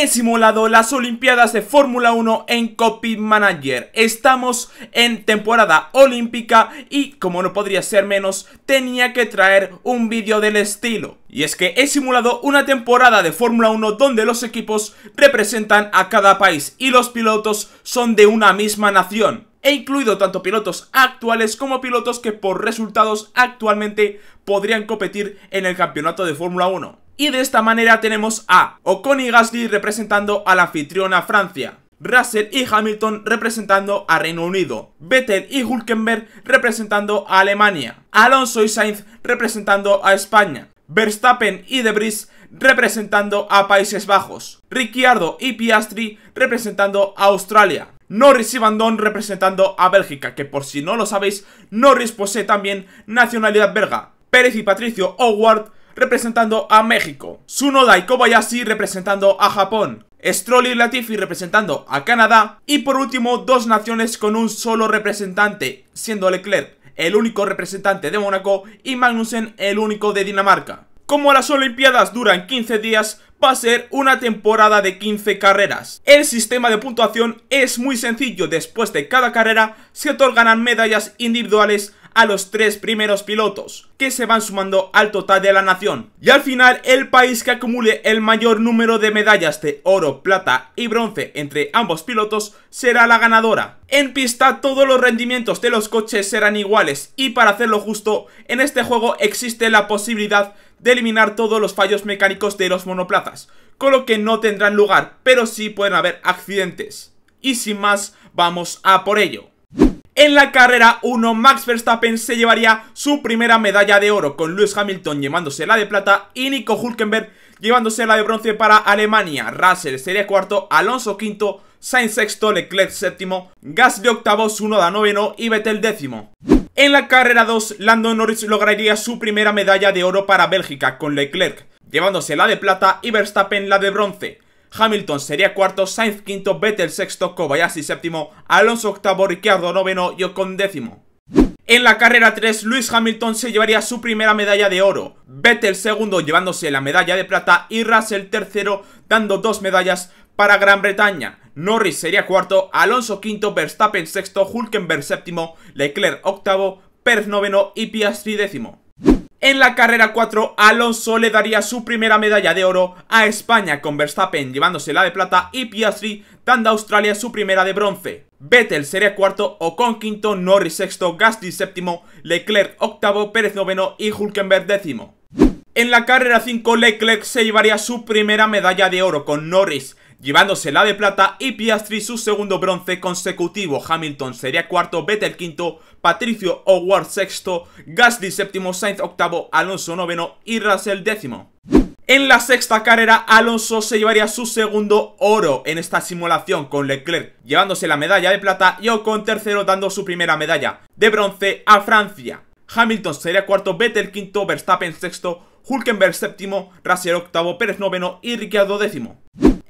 He simulado las Olimpiadas de Fórmula 1 en Copy Manager. Estamos en temporada olímpica y, como no podría ser menos, tenía que traer un vídeo del estilo. Y es que he simulado una temporada de Fórmula 1 donde los equipos representan a cada país y los pilotos son de una misma nación e incluido tanto pilotos actuales como pilotos que por resultados actualmente podrían competir en el campeonato de Fórmula 1. Y de esta manera tenemos a Ocon y Gasly representando a la anfitriona Francia, Russell y Hamilton representando a Reino Unido, Vettel y Hulkenberg representando a Alemania, Alonso y Sainz representando a España, Verstappen y Debris representando a Países Bajos, Ricciardo y Piastri representando a Australia, Norris y Bandón representando a Bélgica, que por si no lo sabéis, Norris posee también nacionalidad belga. Pérez y Patricio Howard representando a México. Sunoda y Kobayashi representando a Japón. Stroll y Latifi representando a Canadá. Y por último, dos naciones con un solo representante, siendo Leclerc el único representante de Mónaco y Magnussen el único de Dinamarca. Como las Olimpiadas duran 15 días, va a ser una temporada de 15 carreras. El sistema de puntuación es muy sencillo, después de cada carrera se otorgan medallas individuales a los tres primeros pilotos, que se van sumando al total de la nación. Y al final, el país que acumule el mayor número de medallas de oro, plata y bronce entre ambos pilotos será la ganadora. En pista todos los rendimientos de los coches serán iguales y para hacerlo justo, en este juego existe la posibilidad de eliminar todos los fallos mecánicos de los monoplazas, con lo que no tendrán lugar, pero sí pueden haber accidentes. Y sin más, vamos a por ello. En la carrera 1, Max Verstappen se llevaría su primera medalla de oro, con Lewis Hamilton llevándose la de plata y Nico Hulkenberg llevándose la de bronce para Alemania. Russell sería cuarto, Alonso quinto, Sainz sexto, Leclerc séptimo, Gasly octavo, da noveno y Vettel décimo. En la carrera 2, Lando Norris lograría su primera medalla de oro para Bélgica, con Leclerc llevándose la de plata y Verstappen la de bronce. Hamilton sería cuarto, Sainz quinto, Vettel sexto, Kobayashi séptimo, Alonso octavo, Ricciardo noveno y Ocon décimo. En la carrera 3, Lewis Hamilton se llevaría su primera medalla de oro, Vettel segundo llevándose la medalla de plata y Russell tercero dando dos medallas para Gran Bretaña. Norris sería cuarto, Alonso quinto, Verstappen sexto, Hulkenberg séptimo, Leclerc octavo, Pérez noveno y Piastri décimo. En la carrera 4, Alonso le daría su primera medalla de oro a España, con Verstappen llevándose la de plata y Piastri dando a Australia su primera de bronce. Vettel sería cuarto, o con quinto, Norris sexto, Gasly séptimo, Leclerc octavo, Pérez noveno y Hulkenberg décimo. En la carrera 5, Leclerc se llevaría su primera medalla de oro, con Norris llevándose la de plata y Piastri su segundo bronce consecutivo. Hamilton sería cuarto, Vettel quinto, Patricio Howard sexto, Gasly séptimo, Sainz octavo, Alonso noveno y Russell décimo. En la sexta carrera, Alonso se llevaría su segundo oro en esta simulación con Leclerc, llevándose la medalla de plata y Ocon tercero dando su primera medalla de bronce a Francia. Hamilton sería cuarto, Vettel quinto, Verstappen sexto, Hulkenberg séptimo, Russell octavo, Pérez noveno y Ricciardo décimo.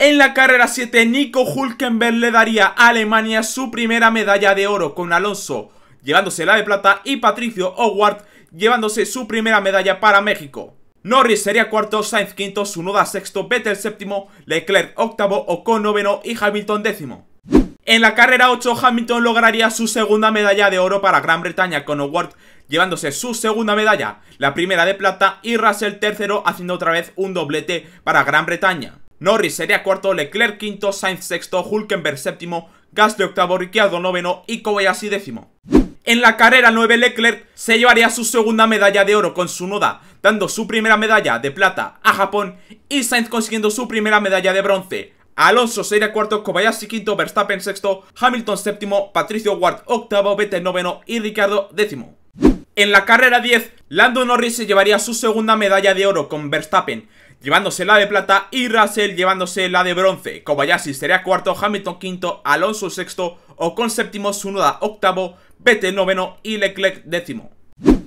En la carrera 7, Nico Hulkenberg le daría a Alemania su primera medalla de oro, con Alonso llevándose la de plata y Patricio Howard llevándose su primera medalla para México. Norris sería cuarto, Sainz quinto, Sunoda sexto, Vettel séptimo, Leclerc octavo, Ocon noveno y Hamilton décimo. En la carrera 8, Hamilton lograría su segunda medalla de oro para Gran Bretaña con Howard llevándose su segunda medalla, la primera de plata y Russell tercero haciendo otra vez un doblete para Gran Bretaña. Norris sería cuarto, Leclerc quinto, Sainz sexto, Hulkenberg séptimo, Gasly octavo, Ricciardo noveno y Kobayashi décimo. En la carrera 9 Leclerc se llevaría su segunda medalla de oro con su noda, dando su primera medalla de plata a Japón y Sainz consiguiendo su primera medalla de bronce. Alonso sería cuarto, Kobayashi quinto, Verstappen sexto, Hamilton séptimo, Patricio Ward octavo, Vettel noveno y Ricardo décimo. En la carrera 10, Lando Norris se llevaría su segunda medalla de oro con Verstappen, llevándose la de plata y Russell llevándose la de bronce. Kobayashi sería cuarto, Hamilton quinto, Alonso sexto, Ocon séptimo, Sunoda octavo, Vettel noveno y Leclerc décimo.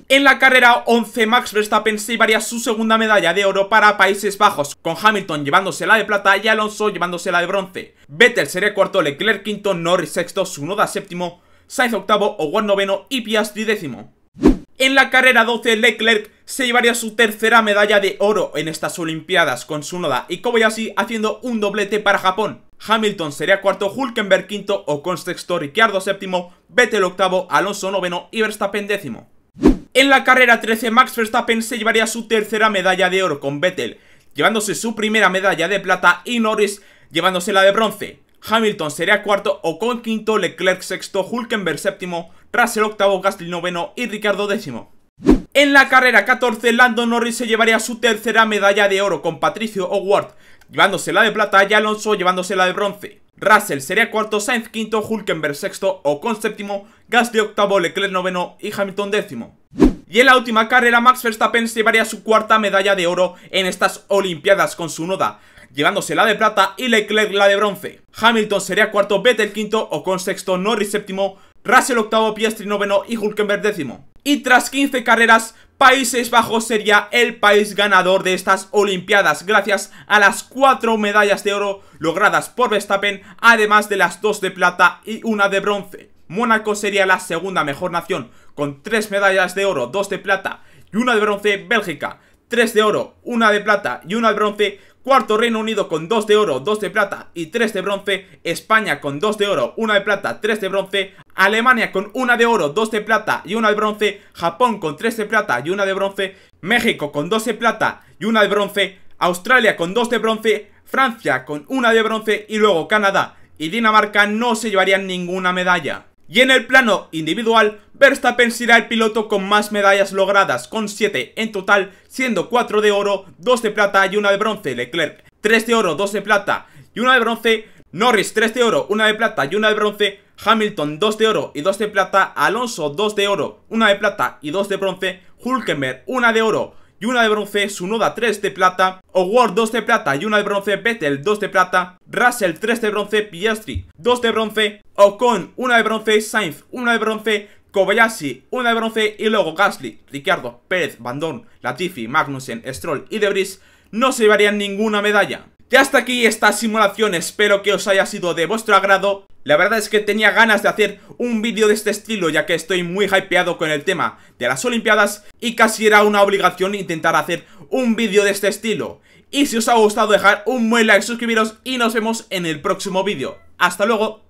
En la carrera 11, Max Verstappen se llevaría su segunda medalla de oro para Países Bajos, con Hamilton llevándose la de plata y Alonso llevándose la de bronce. Vettel sería cuarto, Leclerc quinto, Norris sexto, Sunoda séptimo, Sainz octavo, Owen noveno y Piastri décimo. En la carrera 12, Leclerc se llevaría su tercera medalla de oro en estas Olimpiadas con Sunoda y Kobayashi haciendo un doblete para Japón. Hamilton sería cuarto, Hulkenberg quinto, o con sexto, Ricciardo séptimo, Vettel octavo, Alonso noveno y Verstappen décimo. En la carrera 13, Max Verstappen se llevaría su tercera medalla de oro con Vettel, llevándose su primera medalla de plata y Norris llevándose la de bronce. Hamilton sería cuarto, Ocon quinto, Leclerc sexto, Hulkenberg séptimo, Russell octavo, Gasly noveno y Ricardo décimo. En la carrera 14, Lando Norris se llevaría su tercera medalla de oro con Patricio O'Ward, llevándose la de plata y Alonso llevándose la de bronce. Russell sería cuarto, Sainz quinto, Hulkenberg sexto, Ocon séptimo, Gasly octavo, Leclerc noveno y Hamilton décimo. Y en la última carrera Max Verstappen se llevaría su cuarta medalla de oro en estas Olimpiadas con su noda, llevándose la de plata y Leclerc la de bronce. Hamilton sería cuarto, Vettel quinto, o con sexto, Norris séptimo, Russell octavo, Piastri noveno y Hulkenberg décimo. Y tras 15 carreras, Países Bajos sería el país ganador de estas Olimpiadas gracias a las cuatro medallas de oro logradas por Verstappen, además de las dos de plata y una de bronce. Mónaco sería la segunda mejor nación con tres medallas de oro, dos de plata y una de bronce Bélgica, tres de oro, una de plata y una de bronce Cuarto Reino Unido con 2 de oro, 2 de plata y 3 de bronce. España con 2 de oro, 1 de plata, 3 de bronce. Alemania con 1 de oro, 2 de plata y 1 de bronce. Japón con 3 de plata y 1 de bronce. México con 2 de plata y 1 de bronce. Australia con 2 de bronce. Francia con 1 de bronce y luego Canadá y Dinamarca no se llevarían ninguna medalla. Y en el plano individual, Verstappen será el piloto con más medallas logradas, con 7 en total, siendo 4 de oro, 2 de plata y 1 de bronce. Leclerc 3 de oro, 2 de plata y 1 de bronce. Norris 3 de oro, 1 de plata y 1 de bronce. Hamilton 2 de oro y 2 de plata. Alonso 2 de oro, 1 de plata y 2 de bronce. Hulkenberg 1 de oro, y una de bronce, Sunoda 3 de plata, O'Ward 2 de plata y una de bronce, Vettel 2 de plata, Russell 3 de bronce, Piastri 2 de bronce, Ocon 1 de bronce, Sainz 1 de bronce, Kobayashi, una de bronce y luego Gasly, Ricciardo, Pérez, Bandón, Latifi, Magnussen, Stroll y Debris no se llevarían ninguna medalla. Y hasta aquí esta simulación, espero que os haya sido de vuestro agrado. La verdad es que tenía ganas de hacer un vídeo de este estilo ya que estoy muy hypeado con el tema de las Olimpiadas y casi era una obligación intentar hacer un vídeo de este estilo. Y si os ha gustado dejar un buen like, suscribiros y nos vemos en el próximo vídeo. ¡Hasta luego!